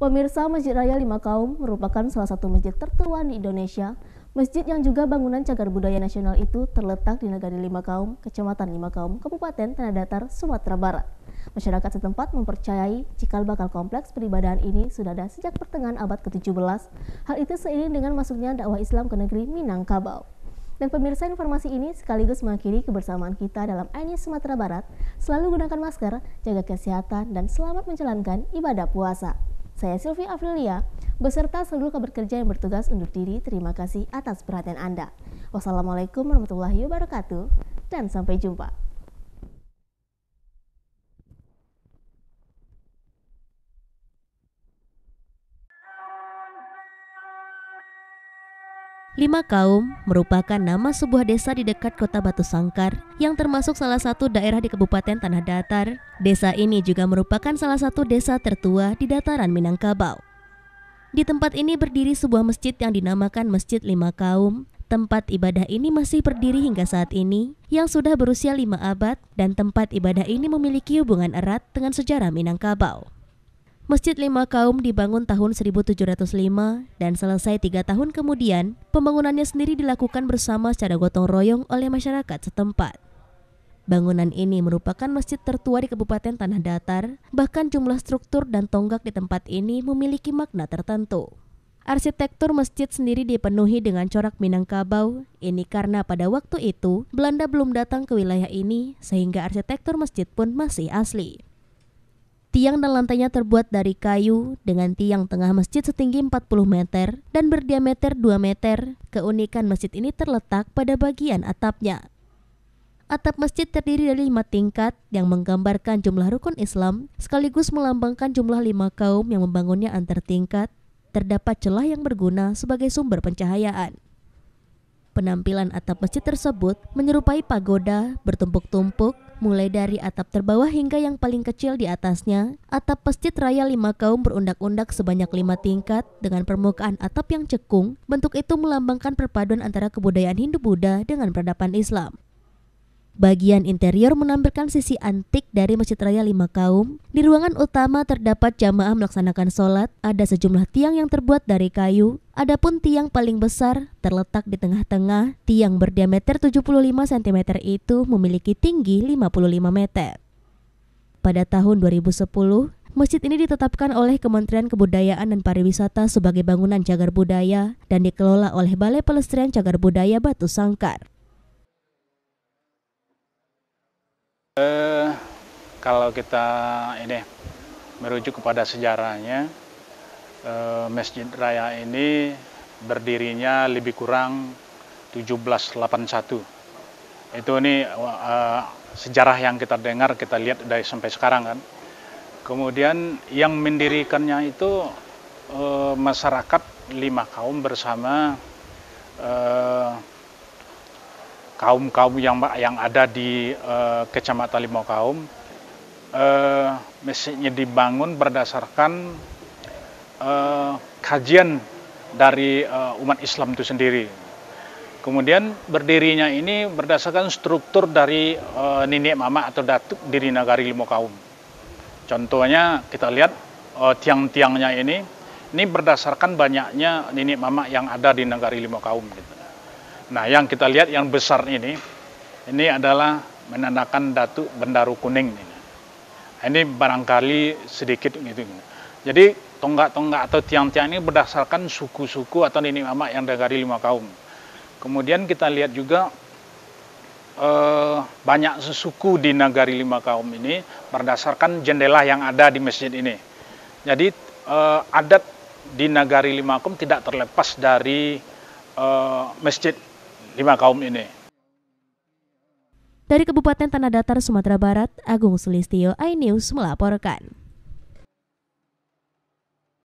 Pemirsa Masjid Raya Lima Kaum merupakan salah satu masjid tertua di Indonesia. Masjid yang juga bangunan cagar budaya nasional itu terletak di negara Lima Kaum, Kecamatan Lima Kaum, Kabupaten Tanah Datar, Sumatera Barat. Masyarakat setempat mempercayai cikal bakal kompleks peribadahan ini sudah ada sejak pertengahan abad ke-17. Hal itu seiring dengan masuknya dakwah Islam ke negeri Minangkabau. Dan pemirsa informasi ini sekaligus mengakhiri kebersamaan kita dalam Aini Sumatera Barat. Selalu gunakan masker, jaga kesehatan, dan selamat menjalankan ibadah puasa. Saya Silvi Aprilia, beserta seluruh kabar kerja yang bertugas undur diri. Terima kasih atas perhatian Anda. Wassalamualaikum warahmatullahi wabarakatuh, dan sampai jumpa. Lima Kaum merupakan nama sebuah desa di dekat kota Batu Sangkar yang termasuk salah satu daerah di Kabupaten Tanah Datar. Desa ini juga merupakan salah satu desa tertua di dataran Minangkabau. Di tempat ini berdiri sebuah masjid yang dinamakan Masjid Lima Kaum. Tempat ibadah ini masih berdiri hingga saat ini yang sudah berusia lima abad dan tempat ibadah ini memiliki hubungan erat dengan sejarah Minangkabau. Masjid Lima Kaum dibangun tahun 1705 dan selesai tiga tahun kemudian, pembangunannya sendiri dilakukan bersama secara gotong royong oleh masyarakat setempat. Bangunan ini merupakan masjid tertua di Kabupaten Tanah Datar, bahkan jumlah struktur dan tonggak di tempat ini memiliki makna tertentu. Arsitektur masjid sendiri dipenuhi dengan corak Minangkabau. Ini karena pada waktu itu Belanda belum datang ke wilayah ini, sehingga arsitektur masjid pun masih asli. Tiang dan lantainya terbuat dari kayu dengan tiang tengah masjid setinggi 40 meter dan berdiameter 2 meter. Keunikan masjid ini terletak pada bagian atapnya. Atap masjid terdiri dari lima tingkat yang menggambarkan jumlah rukun Islam sekaligus melambangkan jumlah lima kaum yang membangunnya antar tingkat. Terdapat celah yang berguna sebagai sumber pencahayaan. Penampilan atap masjid tersebut menyerupai pagoda bertumpuk-tumpuk mulai dari atap terbawah hingga yang paling kecil di atasnya. Atap masjid raya lima kaum berundak-undak sebanyak lima tingkat dengan permukaan atap yang cekung. Bentuk itu melambangkan perpaduan antara kebudayaan Hindu-Buddha dengan peradaban Islam. Bagian interior menampilkan sisi antik dari Masjid Raya Lima Kaum. Di ruangan utama terdapat jamaah melaksanakan sholat, ada sejumlah tiang yang terbuat dari kayu. Adapun tiang paling besar terletak di tengah-tengah, tiang berdiameter 75 cm itu memiliki tinggi 55 meter. Pada tahun 2010, Masjid ini ditetapkan oleh Kementerian Kebudayaan dan Pariwisata sebagai bangunan cagar budaya dan dikelola oleh Balai Pelestarian Cagar Budaya Batu Sangkar. Eh, kalau kita ini merujuk kepada sejarahnya, eh, Masjid Raya ini berdirinya lebih kurang 1781. Itu ini uh, sejarah yang kita dengar, kita lihat dari sampai sekarang kan. Kemudian yang mendirikannya itu uh, masyarakat lima kaum bersama uh, kaum-kaum yang yang ada di uh, Kecamatan Limau Kaum. Uh, eh, mesinnya dibangun berdasarkan uh, kajian dari uh, umat Islam itu sendiri. Kemudian berdirinya ini berdasarkan struktur dari uh, nenek mama atau datuk Diri nagari Limau kaum. Contohnya kita lihat uh, tiang-tiangnya ini, ini berdasarkan banyaknya nenek mama yang ada di nagari Limau kaum. Gitu. Nah, yang kita lihat yang besar ini, ini adalah menandakan datu bendaru kuning. Nah, ini barangkali sedikit gitu. Jadi tonggak-tonggak atau tiang-tiang ini berdasarkan suku-suku atau nenek mama yang dari lima kaum. Kemudian kita lihat juga eh, banyak sesuku di nagari lima kaum ini berdasarkan jendela yang ada di masjid ini. Jadi eh, adat di nagari lima kaum tidak terlepas dari eh, masjid lima kaum ini. Dari Kabupaten Tanah Datar, Sumatera Barat, Agung Sulistio, iNews melaporkan.